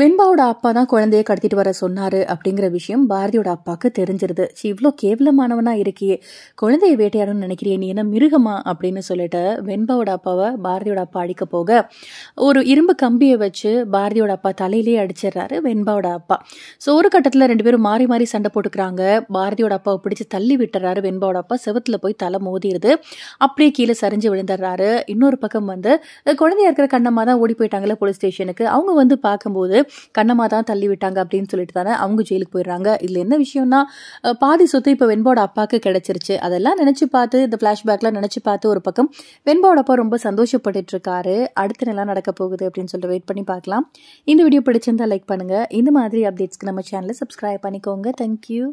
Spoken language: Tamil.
வெண்பாவோட அப்பா தான் குழந்தைய கடத்திட்டு வர சொன்னாரு அப்படிங்கிற விஷயம் பாரதியோட அப்பாவுக்கு தெரிஞ்சிருது சி இவ்வளோ கேவலமானவனா இருக்கியே குழந்தைய வேட்டையாடணும்னு நினைக்கிறியே நீ என்ன மிருகமா அப்படின்னு சொல்லிட்டு வெண்பாவோட அப்பாவை பாரதியோட அப்பா அடிக்க போக ஒரு இரும்பு கம்பியை வச்சு பாரதியோட அப்பா தலையிலே அடிச்சிடுறாரு வெண்பாவோட அப்பா ஸோ ஒரு கட்டத்தில் ரெண்டு பேரும் மாறி மாறி சண்டை போட்டுக்கிறாங்க பாரதியோட அப்பாவை பிடிச்சி தள்ளி விட்டுறாரு வெண்பாவோட அப்பா செவத்தில் போய் தலை மோதிடுது அப்படியே கீழே சரிஞ்சு விழுந்துடுறாரு இன்னொரு பக்கம் வந்து குழந்தையா இருக்கிற கண்ணம்மா தான் ஓடி போயிட்டாங்களே போலீஸ் ஸ்டேஷனுக்கு அவங்க வந்து பார்க்கும்போது கண்ணம்மா தான் தள்ளி விட்டாங்க அப்படின்னு சொல்லிட்டு தானே அவங்க ஜெயிலுக்கு போயிடுறாங்க இதில் என்ன விஷயம்னா பாதி சொத்து இப்போ வெண்போட அப்பாவுக்கு கிடைச்சிருச்சு அதெல்லாம் நினச்சி பார்த்து இந்த ஃப்ளாஷ்பேக்லாம் நினச்சி பார்த்து ஒரு பக்கம் வெண்போட அப்பா ரொம்ப சந்தோஷப்பட்டுட்டு இருக்காரு அடுத்த நிலம் நடக்க போகுது அப்படின்னு சொல்லிட்டு வெயிட் பண்ணி பார்க்கலாம் இந்த வீடியோ பிடிச்சிருந்தா லைக் பண்ணுங்கள் இந்த மாதிரி அப்டேட்ஸ்க்கு நம்ம சேனலை சப்ஸ்கிரைப் பண்ணிக்கோங்க தேங்க்யூ